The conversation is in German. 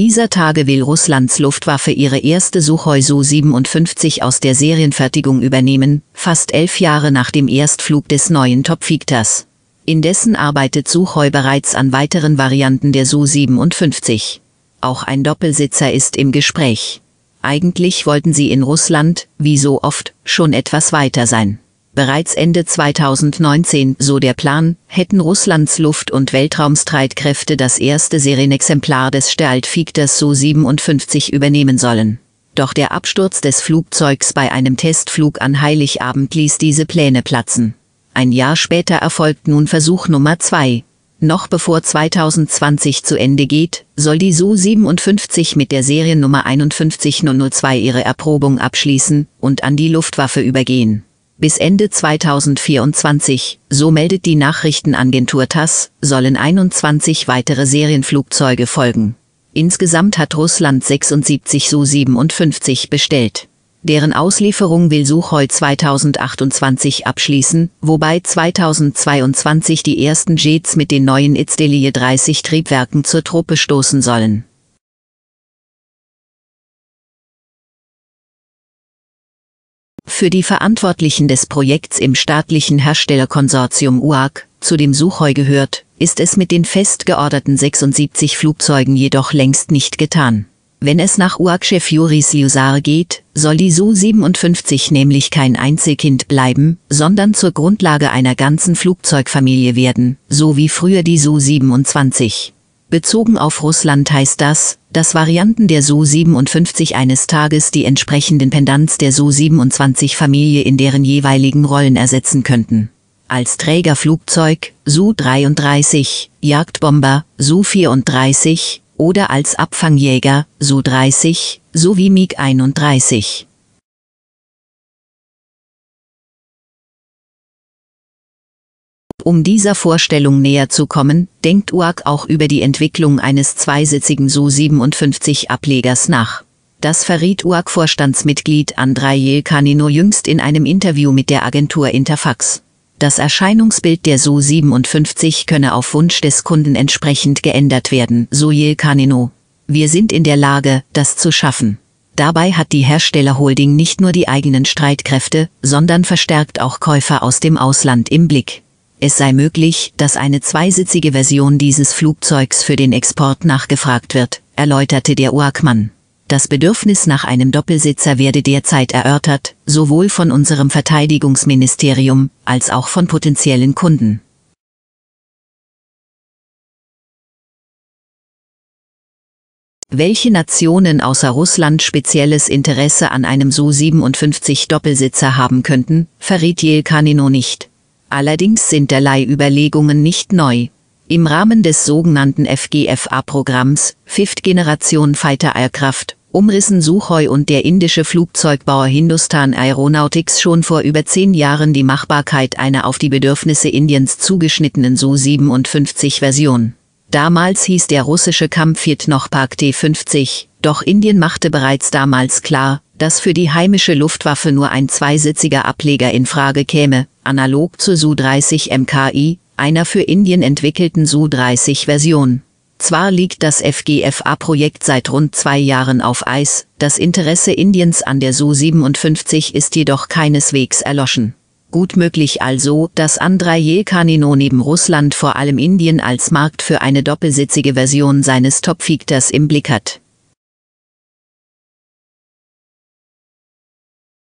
dieser Tage will Russlands Luftwaffe ihre erste Suchoi Su-57 aus der Serienfertigung übernehmen, fast elf Jahre nach dem Erstflug des neuen Topfiktas. Indessen arbeitet Suchoi bereits an weiteren Varianten der Su-57. Auch ein Doppelsitzer ist im Gespräch. Eigentlich wollten sie in Russland, wie so oft, schon etwas weiter sein. Bereits Ende 2019, so der Plan, hätten Russlands Luft- und Weltraumstreitkräfte das erste Serienexemplar des Stealth-Fichters Su-57 übernehmen sollen. Doch der Absturz des Flugzeugs bei einem Testflug an Heiligabend ließ diese Pläne platzen. Ein Jahr später erfolgt nun Versuch Nummer 2. Noch bevor 2020 zu Ende geht, soll die Su-57 mit der Seriennummer 51002 ihre Erprobung abschließen und an die Luftwaffe übergehen. Bis Ende 2024, so meldet die Nachrichtenagentur TASS, sollen 21 weitere Serienflugzeuge folgen. Insgesamt hat Russland 76 Su-57 bestellt. Deren Auslieferung will Suchoi 2028 abschließen, wobei 2022 die ersten Jets mit den neuen Itzdelie 30 Triebwerken zur Truppe stoßen sollen Für die Verantwortlichen des Projekts im staatlichen Herstellerkonsortium UAG, zu dem Sucheu gehört, ist es mit den festgeorderten 76 Flugzeugen jedoch längst nicht getan. Wenn es nach UAG-Chef Juris Liusar geht, soll die Su-57 nämlich kein Einzelkind bleiben, sondern zur Grundlage einer ganzen Flugzeugfamilie werden, so wie früher die Su-27. Bezogen auf Russland heißt das, dass Varianten der SU-57 eines Tages die entsprechenden Pendants der SU-27-Familie in deren jeweiligen Rollen ersetzen könnten. Als Trägerflugzeug Su-33, Jagdbomber Su-34 oder als Abfangjäger Su-30 sowie MiG-31. Um dieser Vorstellung näher zu kommen, denkt UAG auch über die Entwicklung eines zweisitzigen Su-57-Ablegers nach. Das verriet UAG-Vorstandsmitglied Andrei Yelkanino jüngst in einem Interview mit der Agentur Interfax. Das Erscheinungsbild der Su-57 könne auf Wunsch des Kunden entsprechend geändert werden, so Yelkanino. Wir sind in der Lage, das zu schaffen. Dabei hat die Herstellerholding nicht nur die eigenen Streitkräfte, sondern verstärkt auch Käufer aus dem Ausland im Blick es sei möglich, dass eine zweisitzige Version dieses Flugzeugs für den Export nachgefragt wird, erläuterte der Uakmann. Das Bedürfnis nach einem Doppelsitzer werde derzeit erörtert, sowohl von unserem Verteidigungsministerium als auch von potenziellen Kunden. Welche Nationen außer Russland spezielles Interesse an einem Su-57 Doppelsitzer haben könnten, verriet Yelkanino nicht. Allerdings sind derlei Überlegungen nicht neu. Im Rahmen des sogenannten FGFA-Programms, Fifth Generation Fighter Aircraft, umrissen Suchoi und der indische Flugzeugbauer Hindustan Aeronautics schon vor über zehn Jahren die Machbarkeit einer auf die Bedürfnisse Indiens zugeschnittenen Su-57-Version. Damals hieß der russische Kampfjet noch Park T-50, doch Indien machte bereits damals klar, dass für die heimische Luftwaffe nur ein zweisitziger Ableger in Frage käme, analog zur Su-30 MKI, einer für Indien entwickelten Su-30-Version. Zwar liegt das FGFA-Projekt seit rund zwei Jahren auf Eis, das Interesse Indiens an der Su-57 ist jedoch keineswegs erloschen. Gut möglich also, dass Andrei Yelkanino neben Russland vor allem Indien als Markt für eine doppelsitzige Version seines Topfigters im Blick hat.